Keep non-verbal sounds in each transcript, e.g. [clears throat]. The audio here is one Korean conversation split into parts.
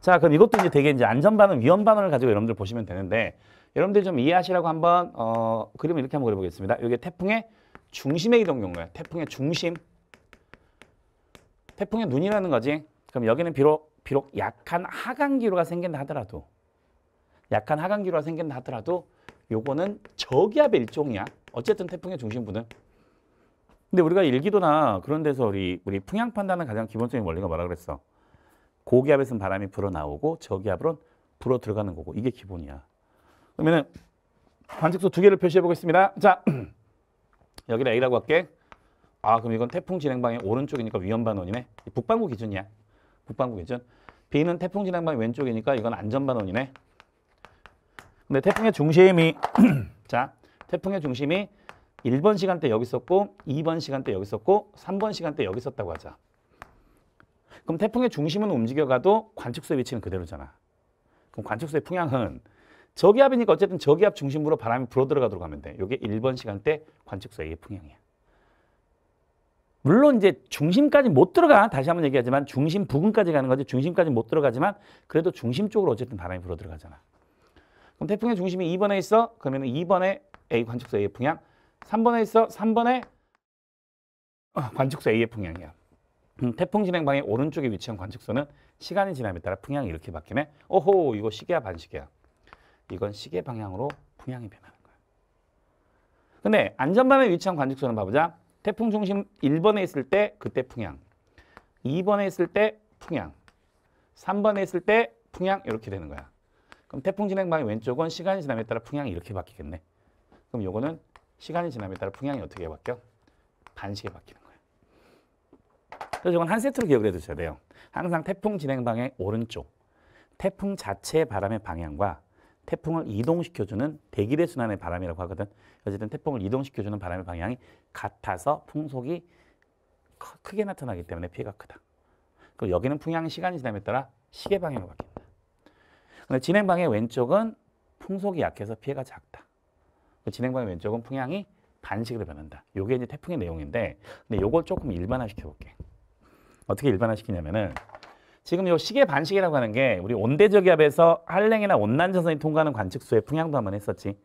자, 그럼 이것도 이제 되게 이제 안전반응위험반응을 가지고 여러분들 보시면 되는데 여러분들 좀 이해하시라고 한번 어, 그림 을 이렇게 한번 그려보겠습니다. 이게 태풍의 중심의 이동 경예요 태풍의 중심. 태풍의 눈이라는 거지. 그럼 여기는 비록 비록 약한 하강 기류가 생긴다 하더라도 약한 하강 기류가 생긴다 하더라도 요거는 저기압의 일종이야. 어쨌든 태풍의 중심부는. 근데 우리가 일기도나 그런 데서 우리 우리 풍향 판단은 가장 기본적인 원리가 뭐라 그랬어? 고기압에서는 바람이 불어나오고 저기압으로 불어 들어가는 거고 이게 기본이야. 그러면은 관측소 두 개를 표시해 보겠습니다. 자, [clears throat] 여기를 A라고 할게. 아, 그럼 이건 태풍 진행방의 오른쪽이니까 위험반원이네. 북반구 기준이야. 북반구 기준. B는 태풍 진행방 왼쪽이니까 이건 안전반원이네. 근데 태풍의 중심이 [clears throat] 자, 태풍의 중심이 1번 시간대 여기 있었고 2번 시간대 여기 있었고 3번 시간대 여기 있었다고 하자. 그럼 태풍의 중심은 움직여가도 관측소의 위치는 그대로잖아. 그럼 관측소의 풍향은 저기압이니까 어쨌든 저기압 중심으로 바람이 불어 들어가도록 하면 돼. 이게 1번 시간대 관측소의 풍향이야. 물론 이제 중심까지 못 들어가. 다시 한번 얘기하지만 중심 부근까지 가는 거지 중심까지 못 들어가지만 그래도 중심 쪽으로 어쨌든 바람이 불어 들어가잖아. 그럼 태풍의 중심이 2번에 있어? 그러면 2번에 A 관측소 A의 풍향, 3번에 있어? 3번에 어, 관측소 A의 풍향이야. 음, 태풍 진행 방향 오른쪽에 위치한 관측선은 시간이 지남에 따라 풍향이 이렇게 바뀌네. 오호 이거 시계야 반시계야. 이건 시계 방향으로 풍향이 변하는 거야. 근데 안전밤에 위치한 관측선은 봐보자. 태풍 중심 1번에 있을 때 그때 풍향. 2번에 있을 때 풍향. 3번에 있을 때 풍향 이렇게 되는 거야. 그럼 태풍 진행 방향 왼쪽은 시간이 지남에 따라 풍향이 이렇게 바뀌겠네. 그럼 요거는 시간이 지남에 따라 풍향이 어떻게 바뀌어? 반시계 바뀌는 그래서 이건 한 세트로 기억을 해두셔야 돼요. 항상 태풍 진행 방향 오른쪽, 태풍 자체의 바람의 방향과 태풍을 이동시켜주는 대기대 순환의 바람이라고 하거든. 어쨌든 태풍을 이동시켜주는 바람의 방향이 같아서 풍속이 크게 나타나기 때문에 피해가 크다. 그리고 여기는 풍향 시간이 지남에 따라 시계 방향으로 바뀐다. 근데 진행 방의 왼쪽은 풍속이 약해서 피해가 작다. 진행 방의 왼쪽은 풍향이 반식으로 변한다. 이게 이제 태풍의 내용인데, 근데 요걸 조금 일반화 시켜볼게. 요 어떻게 일반화시키냐면은 지금 요 시계 반시계라고 하는 게 우리 온대저기압에서 한랭이나 온난전선이 통과하는 관측수의 풍향도 한번 했었지.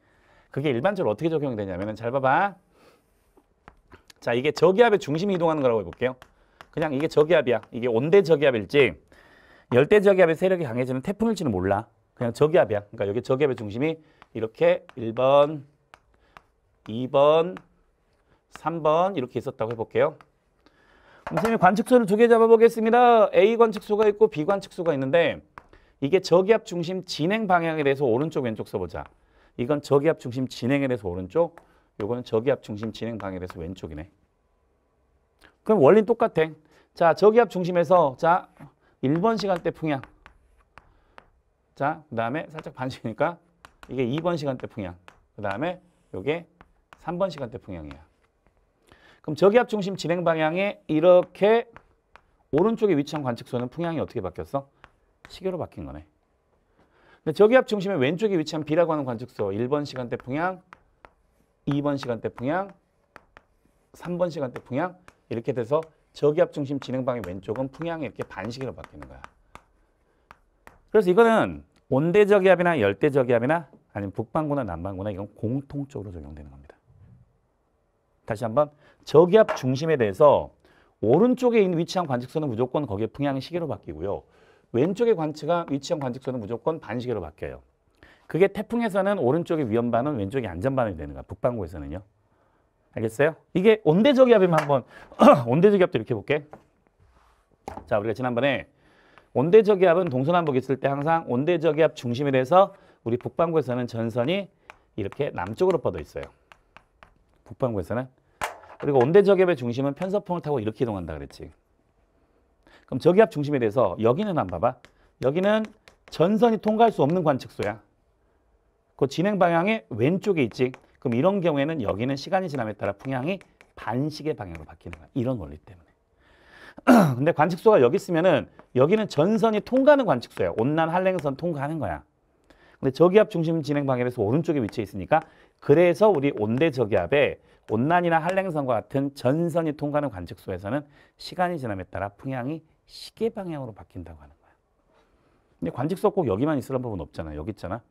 그게 일반적으로 어떻게 적용이 되냐면은 잘 봐봐. 자 이게 저기압의 중심이 이동하는 거라고 해볼게요. 그냥 이게 저기압이야. 이게 온대저기압일지 열대저기압의 세력이 강해지는 태풍일지는 몰라. 그냥 저기압이야. 그러니까 여기 저기압의 중심이 이렇게 1번, 2번, 3번 이렇게 있었다고 해볼게요. 선생님이 관측소를 두 개 잡아보겠습니다. A 관측소가 있고 B 관측소가 있는데 이게 저기압 중심 진행 방향에 대해서 오른쪽 왼쪽 써보자. 이건 저기압 중심 진행에 대해서 오른쪽, 요거는 저기압 중심 진행 방향에 대해서 왼쪽이네. 그럼 원리는 똑같아. 자, 저기압 중심에서 자 1번 시간대 풍향. 자, 그 다음에 살짝 반시니까 이게 2번 시간대 풍향. 그 다음에 요게 3번 시간대 풍향이야. 그럼 저기압 중심 진행 방향에 이렇게 오른쪽에 위치한 관측소는 풍향이 어떻게 바뀌었어? 시계로 바뀐 거네. 근데 저기압 중심의 왼쪽에 위치한 B라고 하는 관측소 1번 시간대 풍향, 2번 시간대 풍향, 3번 시간대 풍향 이렇게 돼서 저기압 중심 진행방의 왼쪽은 풍향이 이렇게 반시계로 바뀌는 거야. 그래서 이거는 온대저기압이나 열대저기압이나 아니면 북반구나 남반구나 이건 공통적으로 적용되는 겁니다. 다시 한번 저기압 중심에 대해서 오른쪽에 있는 위치형 관측선은 무조건 거기에 풍향시계로 바뀌고요. 왼쪽의관측가위치형 관측선은 무조건 반시계로 바뀌어요. 그게 태풍에서는 오른쪽의 위험반은 왼쪽이 안전반이 응 되는 거야. 북반구에서는요. 알겠어요? 이게 온대저기압이면 한번 [clears throat] 온대저기압도 이렇게 볼게. 자, 우리가 지난번에 온대저기압은 동서남북 있을 때 항상 온대저기압 중심에 대해서 우리 북반구에서는 전선이 이렇게 남쪽으로 뻗어 있어요. 북반구에서는. 그리고 온대저기압의 중심은 편서풍을 타고 이렇게 이동한다 그랬지. 그럼 저기압 중심에 대해서 여기는 안 봐봐. 여기는 전선이 통과할 수 없는 관측소야. 그 진행 방향의 왼쪽에 있지. 그럼 이런 경우에는 여기는 시간이 지남에 따라 풍향이 반시계 방향으로 바뀌는 거야. 이런 원리 때문에. [clears throat] 근데 관측소가 여기 있으면은 여기는 전선이 통과하는 관측소야. 온난 한랭선 통과하는 거야. 근데 저기압 중심 진행 방향에서 오른쪽에 위치해 있으니까 그래서 우리 온대저기압에 온난이나 한랭선과 같은 전선이 통과하는 관측소에서는 시간이 지남에 따라 풍향이 시계 방향으로 바뀐다고 하는 거야. 근데 관측소 꼭 여기만 있으란 법은 없잖아. 여기 있잖아.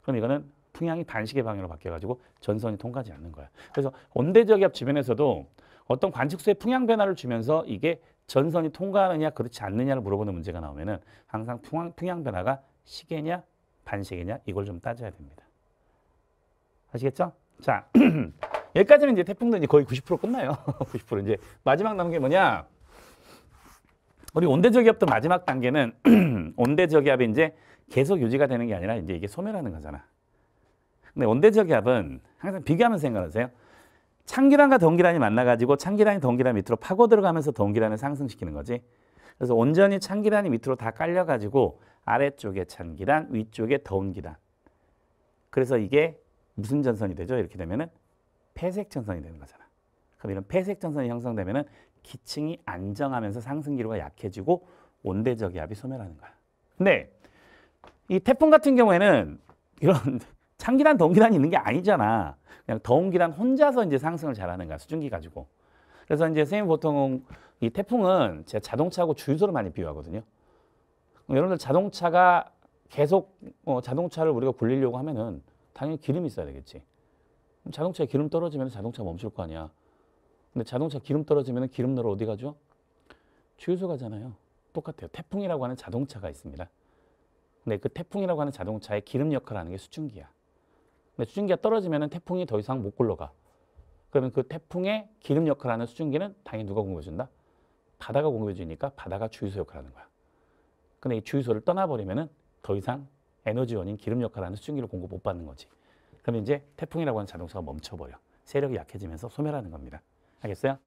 그럼 이거는 풍향이 반시계 방향으로 바뀌어가지고 전선이 통과하지 않는 거야. 그래서 온대저기압 주변에서도 어떤 관측소의 풍향 변화를 주면서 이게 전선이 통과하느냐 그렇지 않느냐를 물어보는 문제가 나오면은 항상 풍향, 풍향 변화가 시계냐 반시계냐 이걸 좀 따져야 됩니다. 아시겠죠? 자, [clears throat] 여기까지는 이제 태풍도 이제 거의 90% 끝나요. 90% [laughs] 이제 마지막 남은 게 뭐냐? 우리 온대저기압도 마지막 단계는 [clears throat] 온대저기압이 이제 계속 유지가 되는 게 아니라 이제 이게 소멸하는 거잖아. 근데 온대저기압은 항상 비교하면 서 생각하세요. 창기란과 동기란이 만나가지고 창기란이 동기란 밑으로 파고 들어가면서 동기란을 상승시키는 거지. 그래서 온전히 창기란이 밑으로 다 깔려가지고 아래쪽에 창기란, 위쪽에 동 기란. 그래서 이게 무슨 전선이 되죠? 이렇게 되면은 폐색 전선이 되는 거잖아. 그럼 이런 폐색 전선이 형성되면은 기층이 안정하면서 상승 기류가 약해지고 온대적 기압이 소멸하는 거야. 근데 이 태풍 같은 경우에는 이런 창기단, [laughs] 동기단이 있는 게 아니잖아. 그냥 더 기단 혼자서 이제 상승을 잘하는 거야. 수증기 가지고. 그래서 이제 선생님 보통 이 태풍은 제가 자동차하고 주유소를 많이 비유하거든요. 여러분들 자동차가 계속 어, 자동차를 우리가 굴리려고 하면은 당연히 기름이 있어야 되겠지. 자동차 에 기름 떨어지면 자동차 멈출 거 아니야. 근데 자동차 기름 떨어지면 기름 넣으러 어디 가죠? 주유소 가잖아요. 똑같아요. 태풍이라고 하는 자동차가 있습니다. 근데 그 태풍이라고 하는 자동차의 기름 역할을 하는 게 수증기야. 근데 수증기가 떨어지면 태풍이 더 이상 못 굴러가. 그러면 그 태풍의 기름 역할을 하는 수증기는 당연히 누가 공급해준다? 바다가 공급해주니까 바다가 주유소 역할을 하는 거야. 근데 이 주유소를 떠나버리면 더 이상 에너지원인 기름 역할하는 수증기를 공급 못 받는 거지. 그러면 이제 태풍이라고 하는 자동차가 멈춰버려. 세력이 약해지면서 소멸하는 겁니다. 알겠어요?